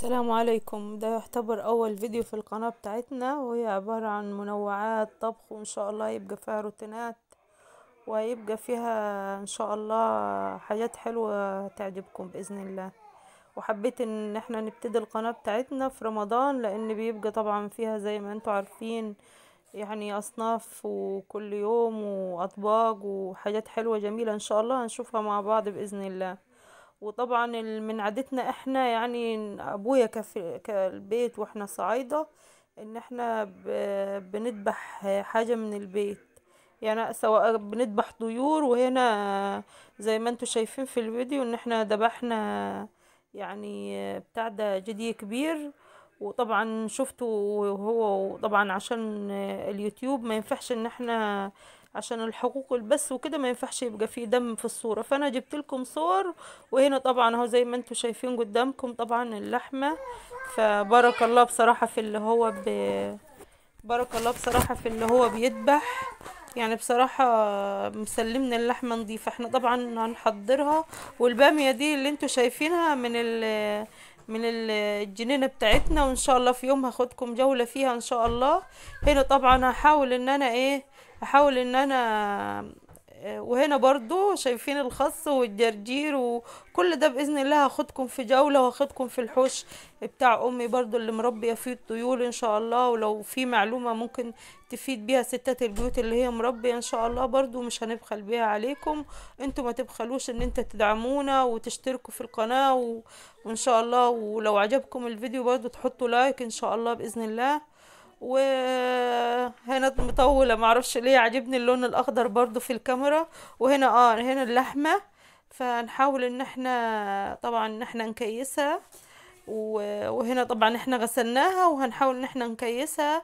السلام عليكم ده يعتبر اول فيديو في القناة بتاعتنا وهي عبارة عن منوعات طبخ وان شاء الله يبقى فيها روتينات ويبقى فيها ان شاء الله حاجات حلوة تعجبكم باذن الله وحبيت ان احنا نبتدي القناة بتاعتنا في رمضان لان بيبقى طبعا فيها زي ما انتوا عارفين يعني اصناف وكل يوم واطباق وحاجات حلوة جميلة ان شاء الله هنشوفها مع بعض باذن الله وطبعا من عادتنا احنا يعني ابويا كالبيت واحنا صعايده ان احنا بنذبح حاجه من البيت يعني سواء بنذبح طيور وهنا زي ما انتم شايفين في الفيديو ان احنا ذبحنا يعني بتاع ده جدي كبير وطبعا شفته وهو طبعا عشان اليوتيوب ما ينفعش ان احنا عشان الحقوق البس وكده ما ينفعش يبقى فيه دم في الصورة فانا جبت لكم صور وهنا طبعا اهو زي ما انتم شايفين قدامكم طبعا اللحمة فبارك الله بصراحة في اللي هو ب... بارك الله بصراحة في اللي هو بيدبح يعني بصراحة مسلمنا اللحمة نضيفة احنا طبعا هنحضرها والبامية دي اللي انتم شايفينها من ال من الجنينه بتاعتنا وان شاء الله في يوم هاخدكم جوله فيها ان شاء الله هنا طبعا هحاول ان انا ايه هحاول ان انا وهنا برضو شايفين الخص والجرجير وكل ده بإذن الله هاخدكم في جولة واخدكم في الحوش بتاع أمي برضو اللي مربية فيه الطيور إن شاء الله ولو في معلومة ممكن تفيد بيها ستات البيوت اللي هي مربية إن شاء الله برضو مش هنبخل بيها عليكم انتوا ما تبخلوش ان انت تدعمونا وتشتركوا في القناة و... وإن شاء الله ولو عجبكم الفيديو برضو تحطوا لايك إن شاء الله بإذن الله وهنا مطولة معرفش ليه عجبني اللون الأخضر برضو في الكاميرا وهنا اه هنا اللحمة فنحاول ان احنا طبعا ان احنا نكيسها وهنا طبعا احنا غسلناها وهنحاول ان احنا نكيسها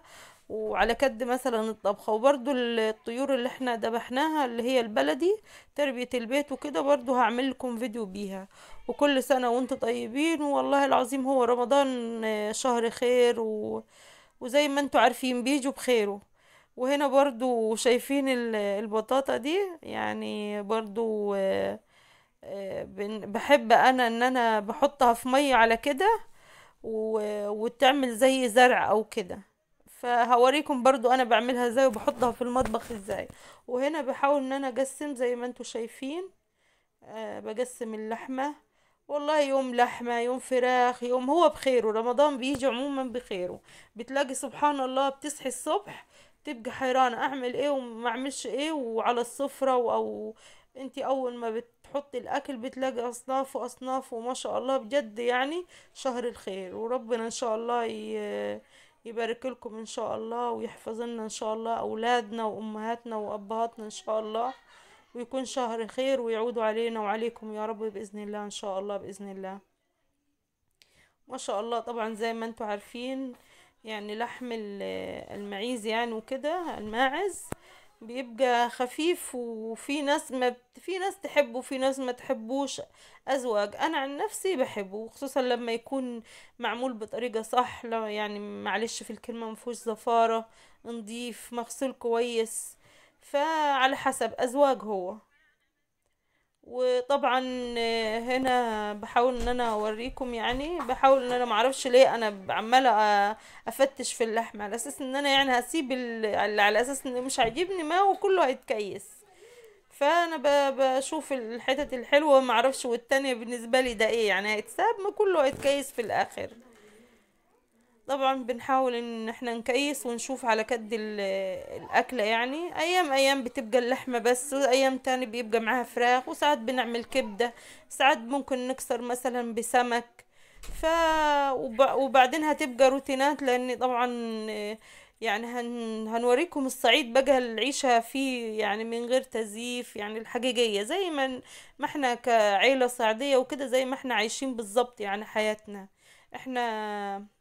وعلى كد مثلا الطبخه وبرده الطيور اللي احنا ذبحناها اللي هي البلدي تربيه البيت وكده برضو هعمل لكم فيديو بيها وكل سنه وانتم طيبين والله العظيم هو رمضان آه، شهر خير و... وزي ما انتوا عارفين بيجوا بخيره وهنا برضو شايفين البطاطا دي يعني برضو آه، آه، بحب انا ان انا بحطها في مية على كده وتعمل زي زرع او كده فهوريكم برضو انا بعملها ازاي وبحطها في المطبخ ازاي وهنا بحاول ان انا اقسم زي ما انتوا شايفين آه، بقسم اللحمه والله يوم لحمة يوم فراخ يوم هو بخيره رمضان بيجي عموما بخيره بتلاقي سبحان الله بتصحي الصبح تبقى حيرانة اعمل ايه وما اعملش ايه وعلى السفرة او انت اول ما بتحطي الاكل بتلاقي اصناف واصناف وما شاء الله بجد يعني شهر الخير وربنا ان شاء الله يبارك لكم ان شاء الله ويحفظ لنا ان شاء الله اولادنا وامهاتنا وابهاتنا ان شاء الله ويكون شهر خير ويعودوا علينا وعليكم يا رب بإذن الله إن شاء الله بإذن الله ما شاء الله طبعا زي ما انتوا عارفين يعني لحم المعيز يعني وكده الماعز بيبقى خفيف وفي ناس ما في ناس تحبه وفي ناس ما تحبوش ازواج انا عن نفسي بحبه وخصوصا لما يكون معمول بطريقه صح يعني معلش في الكلمه ما فيهوش زفاره نضيف مغسول كويس فعلى حسب أزواج هو وطبعا آه، هنا بحاول ان انا اوريكم يعني بحاول ان انا معرفش ليه انا عماله آه، افتش في اللحمه على اساس ان انا يعني هسيب على اساس ان مش هيجيبني ما وكله هيتكيس فانا بشوف الحتت الحلوه معرفش والتانية بالنسبه لي ده ايه يعني هيتساب ما كله هيتكيس في الاخر طبعا بنحاول ان احنا نكيس ونشوف على كد الاكله يعني ايام ايام بتبقى اللحمه بس وايام تاني بيبقى معاها فراخ وساعات بنعمل كبده ساعات ممكن نكسر مثلا بسمك ف وبعدين هتبقى روتينات لان طبعا يعني هن... هنوريكم الصعيد بقى العيشة فيه يعني من غير تزييف يعني الحقيقية زي ما ما احنا كعيلة صعيدية وكده زي ما احنا عايشين بالظبط يعني حياتنا احنا